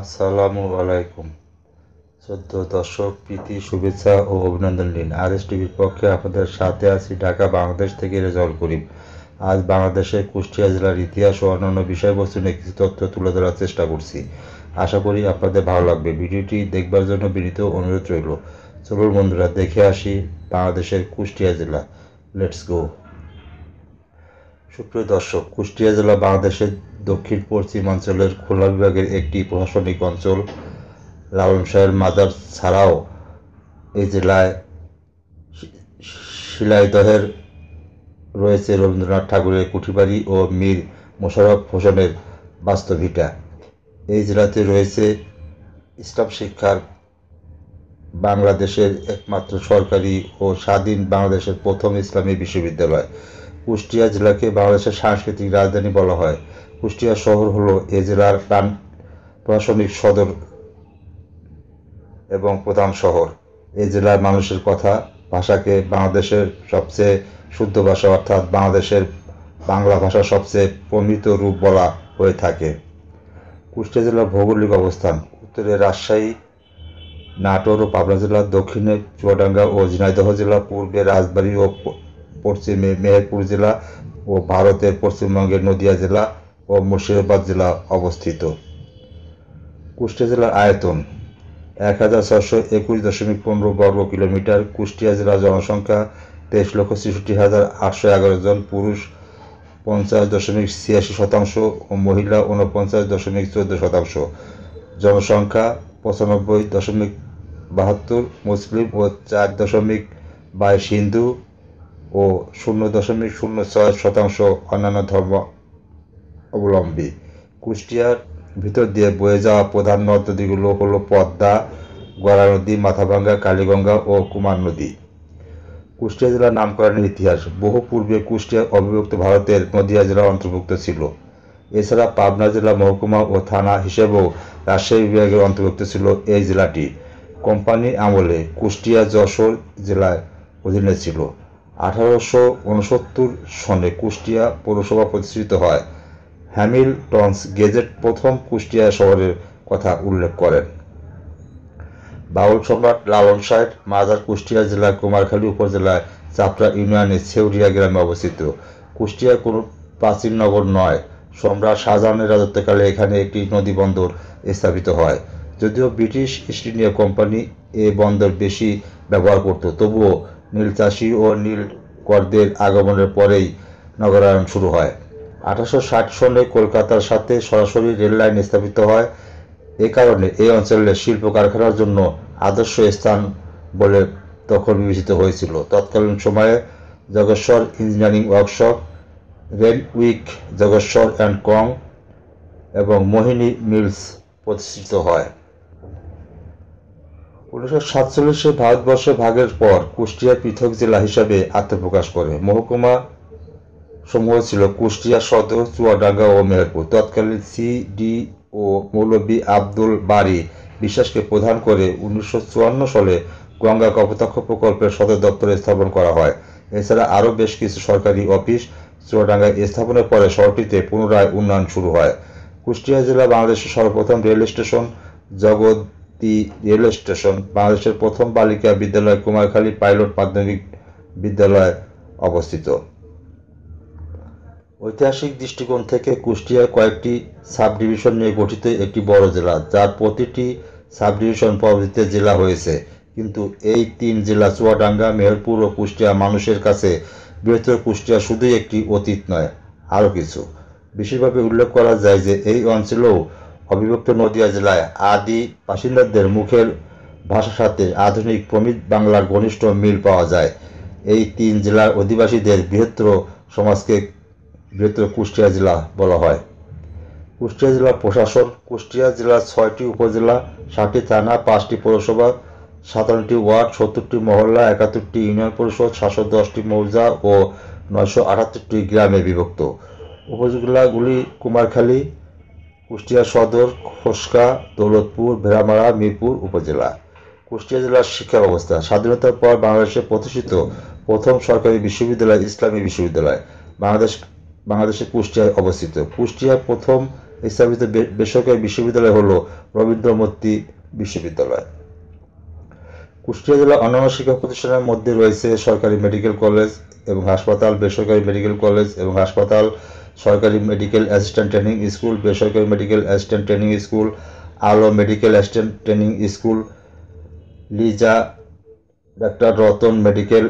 আসসালামু আলাইকুম চোদ্দ দর্শক প্রীতি শুভেচ্ছা ও অভিনন্দন লীন আর এস টিভির পক্ষে আপনাদের সাথে আছি ঢাকা বাংলাদেশ থেকে রেজল করিম আজ বাংলাদেশের কুষ্টিয়া জেলার ইতিহাস ও অন্যান্য বিষয়বস্তু নিয়ে কিছু তথ্য তুলে ধরার চেষ্টা করছি আশা করি আপনাদের ভালো লাগবে ভিডিওটি দেখবার জন্য বিনীত অনুরোধ রইল চলুন বন্ধুরা দেখে আসি বাংলাদেশের কুষ্টিয়া জেলা লেটস গো সুপ্রিয় দর্শক কুষ্টিয়া জেলা বাংলাদেশের দক্ষিণ পশ্চিমাঞ্চলের খুলনা বিভাগের একটি প্রশাসনিক অঞ্চল শাহের মাদার ছাড়াও এই জেলায় শিলাইদহের রয়েছে রবীন্দ্রনাথ ঠাকুরের কুঠিবাড়ি ও মীর মোশারফ হোসেনের বাস্তবিকা এই জেলাতে রয়েছে ইসলাম শিক্ষার বাংলাদেশের একমাত্র সরকারি ও স্বাধীন বাংলাদেশের প্রথম ইসলামী বিশ্ববিদ্যালয় কুষ্টিয়া জেলাকে বাংলাদেশের সাংস্কৃতিক রাজধানী বলা হয় কুষ্টিয়া শহর হল এ জেলার প্রাণ প্রশাসনিক সদর এবং প্রধান শহর এ জেলার মানুষের কথা ভাষাকে বাংলাদেশের সবচেয়ে শুদ্ধ ভাষা অর্থাৎ বাংলাদেশের বাংলা ভাষা সবচেয়ে প্রমিত রূপ বলা হয়ে থাকে কুষ্টিয়া জেলার ভৌগোলিক অবস্থান উত্তরে রাজশাহী নাটোর ও পাবনা জেলা দক্ষিণে চুয়াডাঙ্গা ও ঝিনাইদহ জেলা পূর্বে রাজবাড়ী ও পশ্চিমে মেহেরপুর জেলা ও ভারতের পশ্চিমবঙ্গের নদিয়া জেলা ও মুর্শিদাবাদ জেলা অবস্থিত কুষ্টিয়া জেলার আয়তন এক হাজার ছশো একুশ দশমিক পনেরো বর্গ কিলোমিটার কুষ্টিয়া জেলার জনসংখ্যা তেইশ লক্ষ ছেষট্টি হাজার আটশো এগারো জন পুরুষ পঞ্চাশ দশমিক ছিয়াশি শতাংশ ও মহিলা উনপঞ্চাশ দশমিক চোদ্দ শতাংশ জনসংখ্যা পঁচানব্বই দশমিক বাহাত্তর মুসলিম ও চার দশমিক বাইশ হিন্দু ও শূন্য দশমিক শূন্য ছয় শতাংশ অন্যান্য ধর্ম অবলম্বী কুষ্টিয়ার ভিতর দিয়ে বয়ে যাওয়া প্রধান নদীগুলো হলো পদ্মা গড়া নদী মাথাভাঙ্গা কালীগঙ্গা ও কুমার নদী কুষ্টিয়া জেলার নামকরণের ইতিহাস বহু পূর্বে কুষ্টিয়া অবিভক্ত ভারতের নদিয়া জেলা অন্তর্ভুক্ত ছিল এছাড়া পাবনা জেলা মহকুমা ও থানা হিসেবেও রাজশাহী বিভাগের অন্তর্ভুক্ত ছিল এই জেলাটি কোম্পানি আমলে কুষ্টিয়া যশোর জেলায় অধীনে ছিল আঠারোশো উনসত্তর সনে কুষ্টিয়া পৌরসভা প্রতিষ্ঠিত হয় হ্যামিলটনস গেজেট প্রথম কুষ্টিয়া শহরের কথা উল্লেখ করেন বাউল সম্রাট লালন সাহেব মাজার কুষ্টিয়া জেলার কুমারখালী উপজেলায় চাপড়া ইউনিয়নের ছেউরিয়া গ্রামে অবস্থিত কুষ্টিয়া কোনো প্রাচীন নগর নয় সম্রাট শাহজাহানের রাজত্বকালে এখানে একটি নদী বন্দর স্থাপিত হয় যদিও ব্রিটিশ ইস্ট ইন্ডিয়া কোম্পানি এ বন্দর বেশি ব্যবহার করত তবুও নীল চাষি ও নীল করদের আগমনের পরেই নগরায়ণ শুরু হয় আঠারোশো সনে কলকাতার সাথে সরাসরি রেললাইন স্থাপিত হয় এ কারণে এই অঞ্চলের শিল্প কারখানার জন্য আদর্শ স্থান বলে তখন বিবেচিত হয়েছিল তৎকালীন সময়ে জগৎস্বর ইঞ্জিনিয়ারিং ওয়ার্কশপ উইক জগৎস্বর অ্যান্ড কং এবং মোহিনী মিলস প্রতিষ্ঠিত হয় উনিশশো সাতচল্লিশে ভারতবর্ষ ভাগের পর কুষ্টিয়া পৃথক জেলা হিসাবে আত্মপ্রকাশ করে মহকুমা সমূহ ছিল কুষ্টিয়া সদর চুয়াডাঙ্গা ও মেহেরপুর তৎকালীন সিডি ও মৌলবী আব্দুল বারি বিশ্বাসকে প্রধান করে উনিশশো সালে গঙ্গা কপোতাক্ষ প্রকল্পের সদর দপ্তরে স্থাপন করা হয় এছাড়া আরও বেশ কিছু সরকারি অফিস চুয়াডাঙ্গায় স্থাপনের পরে শহরটিতে পুনরায় উন্নয়ন শুরু হয় কুষ্টিয়া জেলা বাংলাদেশের সর্বপ্রথম rail station Jagati rail station বাংলাদেশের প্রথম বালিকা বিদ্যালয় কুমারখালী পাইলট মাধ্যমিক বিদ্যালয় অবস্থিত ঐতিহাসিক দৃষ্টিকোণ থেকে কুষ্টিয়ার কয়েকটি সাব ডিভিশন নিয়ে গঠিত একটি বড় জেলা যার প্রতিটি সাব ডিভিশন পরবর্তীতে জেলা হয়েছে কিন্তু এই তিন জেলা চুয়াডাঙ্গা মেহেরপুর ও কুষ্টিয়া মানুষের কাছে বৃহত্তর কুষ্টিয়া শুধুই একটি অতীত নয় আরও কিছু বিশেষভাবে উল্লেখ করা যায় যে এই অঞ্চলেও অবিভক্ত নদিয়া জেলায় আদি বাসিন্দাদের মুখের ভাষার সাথে আধুনিক প্রমিত বাংলার ঘনিষ্ঠ মিল পাওয়া যায় এই তিন জেলার অধিবাসীদের বৃহত্তর সমাজকে বৃহত্তর কুষ্টিয়া জেলা বলা হয় কুষ্টিয়া জেলা প্রশাসন কুষ্টিয়া জেলার ছয়টি উপজেলা ষাটটি থানা পাঁচটি পৌরসভা সাতান্নটি ওয়ার্ড সত্তরটি মহল্লা একাত্তরটি ইউনিয়ন পরিষদ সাতশো দশটি মৌজা ও নয়শো আটাত্তরটি গ্রামে বিভক্ত উপজেলাগুলি কুমারখালী কুষ্টিয়া সদর খোসকা দৌলতপুর ভেড়ামারা মিরপুর উপজেলা কুষ্টিয়া জেলার শিক্ষা ব্যবস্থা স্বাধীনতার পর বাংলাদেশে প্রতিষ্ঠিত প্রথম সরকারি বিশ্ববিদ্যালয় ইসলামী বিশ্ববিদ্যালয় বাংলাদেশ বাংলাদেশের কুষ্টিয়ায় অবস্থিত কুষ্টিয়ার প্রথম স্থাপিত বেসরকারি বিশ্ববিদ্যালয় হল রবীন্দ্রমূর্তি বিশ্ববিদ্যালয় কুষ্টিয়া জেলার অন্যান্য শিক্ষা প্রতিষ্ঠানের মধ্যে রয়েছে সরকারি মেডিকেল কলেজ এবং হাসপাতাল বেসরকারি মেডিকেল কলেজ এবং হাসপাতাল সরকারি মেডিকেল অ্যাসিস্ট্যান্ট ট্রেনিং স্কুল বেসরকারি medical assistant training school Alo medical assistant training school Liza doctor Ratan medical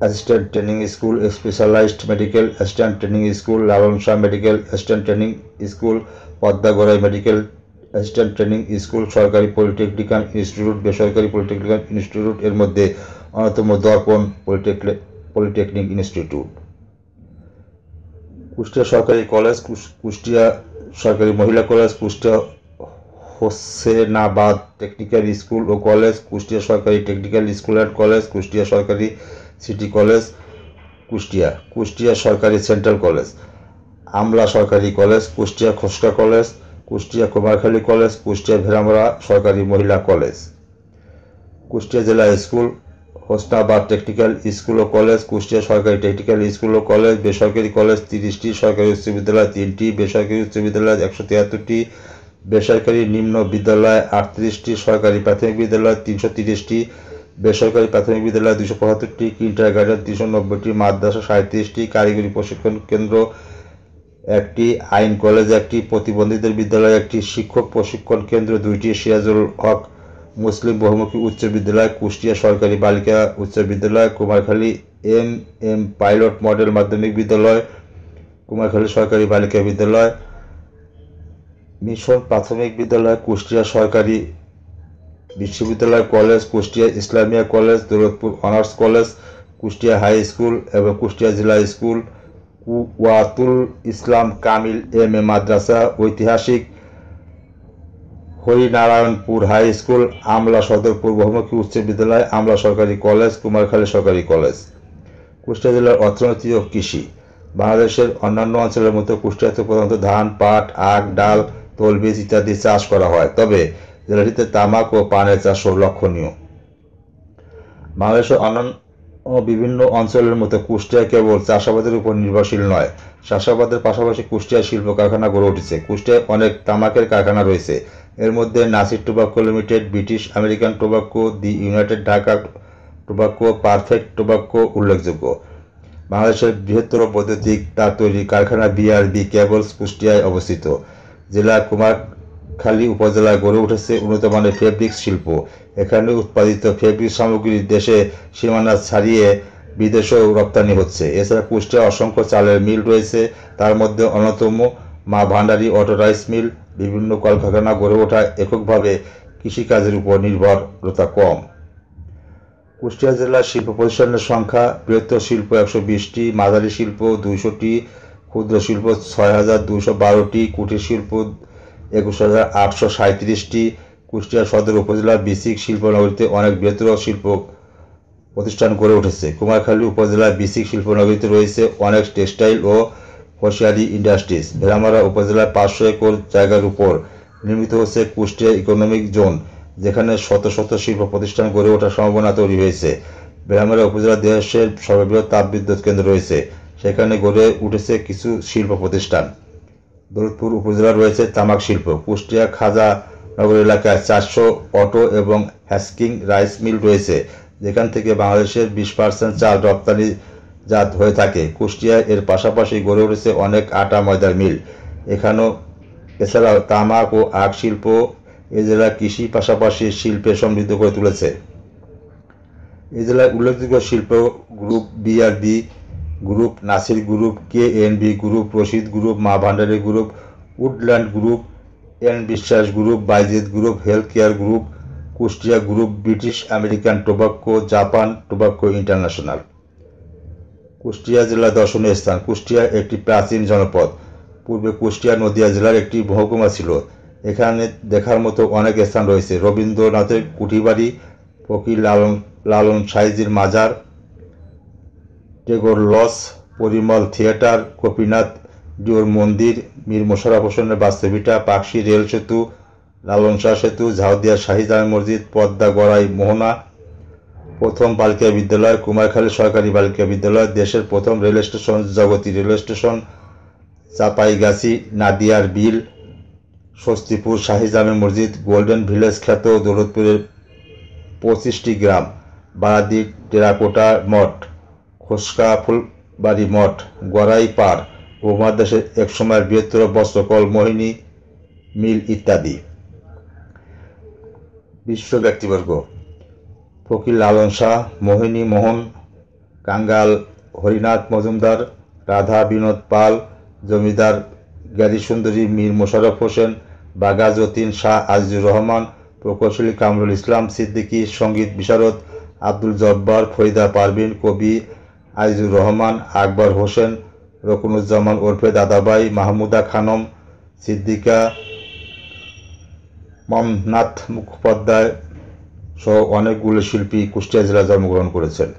assistant training school specialised medical assistant training school Lalonshah medical assistant training school Padmagorai medical assistant training school সরকারি polytechnical institute বেসরকারি polytechnical institute এর মধ্যে অন্যতম দর্পণ polytechnic institute Kushtia সরকারি college Kushtia সরকারি মহিলা college Kushtia Hosenabad technical school ও কলেজ কুষ্টিয়া সরকারি technical school and college Kushtia সরকারি সিটি কলেজ কুষ্টিয়া কুষ্টিয়া সরকারি সেন্ট্রাল কলেজ আমলা সরকারি college Kushtia Khoshka college Kushtia Kumarkhali college Kushtia Bheramara সরকারি মহিলা কলেজ কুষ্টিয়া জেলা স্কুল হোসনাবাদ টেকনিক্যাল স্কুল ও কলেজ কুষ্টিয়া সরকারি টেকনিক্যাল স্কুল ও কলেজ বেসরকারি কলেজ তিরিশটি সরকারি উচ্চ বিদ্যালয় তিনটি বেসরকারি উচ্চ বিদ্যালয় একশো তিয়াত্তরটি বেসরকারি নিম্ন বিদ্যালয় আটত্রিশটি সরকারি প্রাথমিক বিদ্যালয় তিনশো তিরিশটি বেসরকারি প্রাথমিক বিদ্যালয় দুশো পঁচাত্তরটি কিন্টার গার্ডেন তিনশো নব্বইটি মাদ্রাসা সাঁত্রিশটি কারিগরি প্রশিক্ষণ কেন্দ্র একটি আইন কলেজ একটি প্রতিবন্ধীদের বিদ্যালয় একটি শিক্ষক প্রশিক্ষণ কেন্দ্র দুইটি সিরাজুল হক মুসলিম বহুমুখী উচ্চ বিদ্যালয় কুষ্টিয়া সরকারি বালিকা উচ্চ বিদ্যালয় Kumarkhali M M pilot model মাধ্যমিক বিদ্যালয় কুমারখালী সরকারি বালিকা বিদ্যালয় মিশন প্রাথমিক বিদ্যালয় কুষ্টিয়া সরকারি বিশ্ববিদ্যালয় college Kushtia Islamia college Daulatpur honours college Kushtia high school এবং কুষ্টিয়া জেলা school Quwwatul Islam Kamil M A মাদ্রাসা ঐতিহাসিক হরিনারায়ণপুর হাই স্কুল আমলা সদর পূর্বমুখী উচ্চ বিদ্যালয় আমলা সরকারি কলেজ কুমারখালী সরকারি কলেজ কুষ্টিয়া জেলার অর্থনীতি ও কৃষি বাংলাদেশের অন্যান্য অঞ্চলের মতো কুষ্টিয়াতে প্রধানত ধান পাট আখ ডাল তৈলবীজ ইত্যাদি চাষ করা হয় তবে জেলাটিতে তামাক ও পানের চাষও লক্ষণীয় বাংলাদেশের অন্যান্য বিভিন্ন অঞ্চলের মতো কুষ্টিয়া কেবল চাষাবাদের উপর নির্ভরশীল নয় চাষাবাদের পাশাপাশি কুষ্টিয়া শিল্প কারখানা গড়ে উঠেছে কুষ্টিয়ায় অনেক তামাকের কারখানা রয়েছে এর মধ্যে Nasir tobacco limited British American tobacco the United Dhaka tobacco perfect tobacco উল্লেখযোগ্য বাংলাদেশের বৃহত্তর বৈদ্যুতিক তার তৈরি কারখানা বিআরবি কেবলস কুষ্টিয়ায় অবস্থিত জেলা কুমার খালি উপজেলায় গড়ে উঠেছে উন্নত মানের ফেব্রিক শিল্প এখানে উৎপাদিত ফেব্রিক সামগ্রী দেশে সীমানা ছাড়িয়ে বিদেশেও রপ্তানি হচ্ছে এছাড়া কুষ্টিয়া অসংখ্য চালের মিল রয়েছে তার মধ্যে অন্যতম মা ভান্ডারি অটো রাইস মিল বিভিন্ন কলকারখানা গড়ে ওঠা এককভাবে কৃষিকাজের উপর নির্ভরতা কম কুষ্টিয়া জেলার শিল্প প্রতিষ্ঠানের সংখ্যা বৃহত্তর শিল্প একশো বিশটি মাঝারি শিল্প দুইশোটি ক্ষুদ্র শিল্প ছয় হাজার দুশো বারোটি কুটির শিল্প একুশ হাজার আটশো সাঁত্রিশটি কুষ্টিয়া সদর উপজেলার বিসিক শিল্পনগরীতে অনেক বৃহত্তর শিল্প প্রতিষ্ঠান গড়ে উঠেছে কুমারখালী উপজেলার বিসিক শিল্পনগরীতে রয়েছে অনেক টেক্সটাইল ও ফসিয়ারি ইন্ডাস্ট্রিজ ভেরামারা উপজেলার পাঁচশো একর জায়গার উপর নির্মিত হচ্ছে কুষ্টিয়া ইকোনমিক জোন যেখানে শত শত শিল্প প্রতিষ্ঠান গড়ে ওঠার সম্ভাবনা তৈরি হয়েছে ভেড়ামারা উপজেলা দেশের সর্ববৃহৎ তাপবিদ্যুৎ কেন্দ্র রয়েছে সেখানে গড়ে উঠেছে কিছু শিল্প প্রতিষ্ঠান দৌলতপুর উপজেলা রয়েছে তামাক শিল্প কুষ্টিয়া খাজা নগর এলাকায় চারশো অটো এবং হ্যাস্কিং রাইস মিল রয়েছে যেখান থেকে বাংলাদেশের বিশ পার্সেন্ট চাল রপ্তানি জাত হয়ে থাকে কুষ্টিয়া এর পাশাপাশি গড়ে উঠেছে অনেক আটা ময়দার মিল এখানেও এছাড়াও তামাক ও আখ শিল্প এ জেলা কৃষি পাশাপাশি শিল্পে সমৃদ্ধ করে তুলেছে এ জেলার উল্লেখযোগ্য শিল্প group BRB group Nasir group K N B group Rashid group Maa Bhandari group Woodland group N Biswas group বাইজিৎ group health care group Kushtia group British American tobacco Japan tobacco international Kushtia জেলা দর্শনীয় স্থান কুষ্টিয়া একটি প্রাচীন জনপদ পূর্বে কুষ্টিয়া নদিয়া জেলার একটি মহকুমা ছিল এখানে দেখার মতো অনেক স্থান রয়েছে রবীন্দ্রনাথের কুঠিবাড়ি ফকির লালন লালন সাইজির মাজার টেগোর লস পরিমল থিয়েটার গোপীনাথ জোর মন্দির মীর মোশারফ হোসেনের বাস্তবিটা পাকশি রেল সেতু লালন শাহ সেতু ঝাউদিয়া শাহিজান মসজিদ পদ্মা গড়াই মোহনা প্রথম বালিকা বিদ্যালয় কুমারখালী সরকারি বালিকা বিদ্যালয় দেশের প্রথম rail station Jagati rail station Chapaigachhi নাদিয়ার বিল স্বস্তিপুর শাহিজামে মসজিদ গোল্ডেন ভিলেজ খ্যাত দৌলতপুরের পঁচিশটি গ্রাম বারাদি টেরাকোটা মঠ হোসকা ফুলবাড়ি মঠ গড়াইপাড় ও উপমহাদেশের একসময় বৃহত্তর বস্ত্রকল মোহিনী মিল ইত্যাদি বিশ্ব ব্যক্তিবর্গ ফকির লালন শাহ মোহিনী মোহন কাঙ্গাল হরিনাথ মজুমদার রাধা বিনোদ পাল জমিদার সুন্দরী মীর মোশারফ হোসেন বাগা যতীন শাহ আজিজুর রহমান প্রকৌশলী কামরুল ইসলাম সিদ্দিকী সঙ্গীত বিশারদ আব্দুল জব্বার ফরিদা পারভিন কবি আইজুর রহমান আকবর হোসেন রকুনুজ্জামান ওরফে দাদাবাই মাহমুদা খানম সিদ্দিকা মমনাথ মুখোপাধ্যায় সহ অনেকগুলো শিল্পী কুষ্টিয়া জেলা জন্মগ্রহণ করেছেন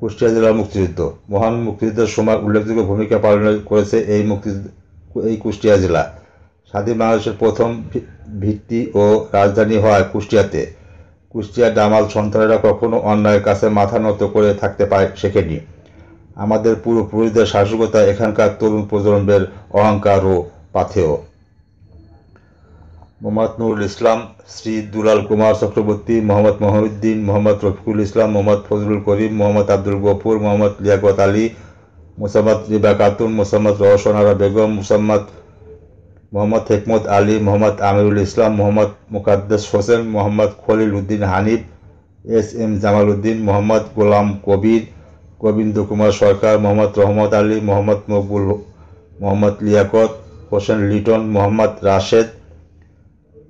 কুষ্টিয়া জেলার মুক্তিযুদ্ধ মহান মুক্তিযুদ্ধের সময় উল্লেখযোগ্য ভূমিকা পালন করেছে এই মুক্তি এই কুষ্টিয়া জেলা স্বাধীন বাংলাদেশের প্রথম ভিত্তি ও রাজধানী হয় কুষ্টিয়াতে কুষ্টিয়ার ডামাল সন্তানেরা কখনো অন্যায়ের কাছে মাথা নত করে থাকতে পারে শেখেনি আমাদের পূর্বপুরুষদের শাসকতা এখানকার তরুণ প্রজন্মের অহংকার ও পাথেয় মোহাম্মদ নুরুল ইসলাম শ্রী দুলাল কুমার চক্রবর্তী মোহাম্মদ মহিউদ্দিন মোহাম্মদ রফিকুল ইসলাম মোহাম্মদ ফজলুল করিম মোহাম্মদ আব্দুল গফুর মোহাম্মদ লিয়াকত আলী মোসাম্মদ রিবা কাতুন মোসাম্মদ রহসনারা বেগম মোসাম্মদ মোহাম্মদ হেকমত আলী মোহাম্মদ আমিরুল ইসলাম মোহাম্মদ মুকাদ্দেস হোসেন মোহাম্মদ খলিল উদ্দিন হানিফ এস এম জামাল উদ্দিন মোহাম্মদ গোলাম কবির গোবিন্দ কুমার সরকার মোহাম্মদ রহমত আলী মোহাম্মদ মকবুল মোহাম্মদ লিয়াকত হোসেন লিটন মোহাম্মদ রাশেদ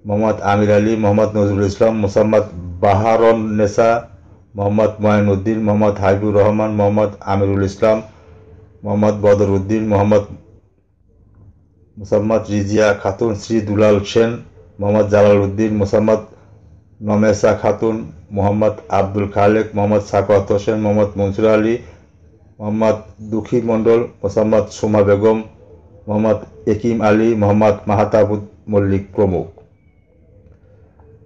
মোহাম্মদ আমির আলী মোহাম্মদ নজরুল ইসলাম মোসাম্মদ বাহারন নেসা মোহাম্মদ উদ্দিন মোহাম্মদ হাবিবুর রহমান মোহাম্মদ আমিরুল ইসলাম মোহাম্মদ বদরউদ্দিন মোহাম্মদ মোসাম্মদ রিজিয়া খাতুন শ্রী দুলাল সেন মোহাম্মদ জালাল উদ্দিন মোসাম্মদ নমেসা খাতুন মোহাম্মদ আব্দুল খালেক মোহাম্মদ সাকাত হোসেন মোহাম্মদ মনসুর আলী মোহাম্মদ দুখী মণ্ডল মোসাম্মদ সোমা বেগম মোহাম্মদ একিম আলী মোহাম্মদ মাহাতাবুদ মল্লিক প্রমুখ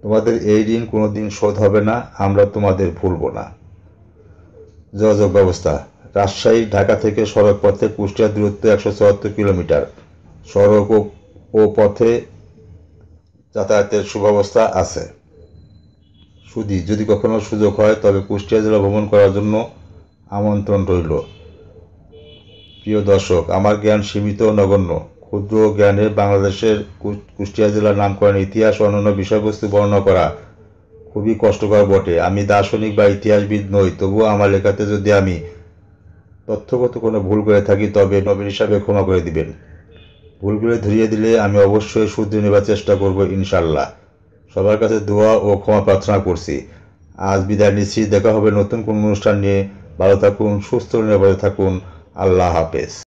তোমাদের এই ঋণ কোনো দিন শোধ হবে না আমরা তোমাদের ভুলব না যোগাযোগ ব্যবস্থা রাজশাহী ঢাকা থেকে সড়ক পথে কুষ্টিয়ার দূরত্ব একশো চুয়াত্তর কিলোমিটার সড়ক ও পথে যাতায়াতের সুব্যবস্থা আছে সুদি যদি কখনো সুযোগ হয় তবে কুষ্টিয়া জেলা ভ্রমণ করার জন্য আমন্ত্রণ রইল প্রিয় দর্শক আমার জ্ঞান সীমিত নগণ্য ক্ষুদ্র জ্ঞানে বাংলাদেশের কুষ্টিয়া জেলার নামকরণ ইতিহাস অন্যান্য বিষয়বস্তু বর্ণনা করা খুবই কষ্টকর বটে আমি দার্শনিক বা ইতিহাসবিদ নই তবুও আমার লেখাতে যদি আমি তথ্যগত কোনো ভুল করে থাকি তবে নবীন হিসাবে ক্ষমা করে দিবেন ভুলগুলো ধরিয়ে দিলে আমি অবশ্যই শুধরে নেবার চেষ্টা করব ইনশাল্লাহ সবার কাছে দোয়া ও ক্ষমা প্রার্থনা করছি আজ বিদায় নিচ্ছি দেখা হবে নতুন কোন অনুষ্ঠান নিয়ে ভালো থাকুন সুস্থ নিরাপদে থাকুন আল্লাহ হাফেজ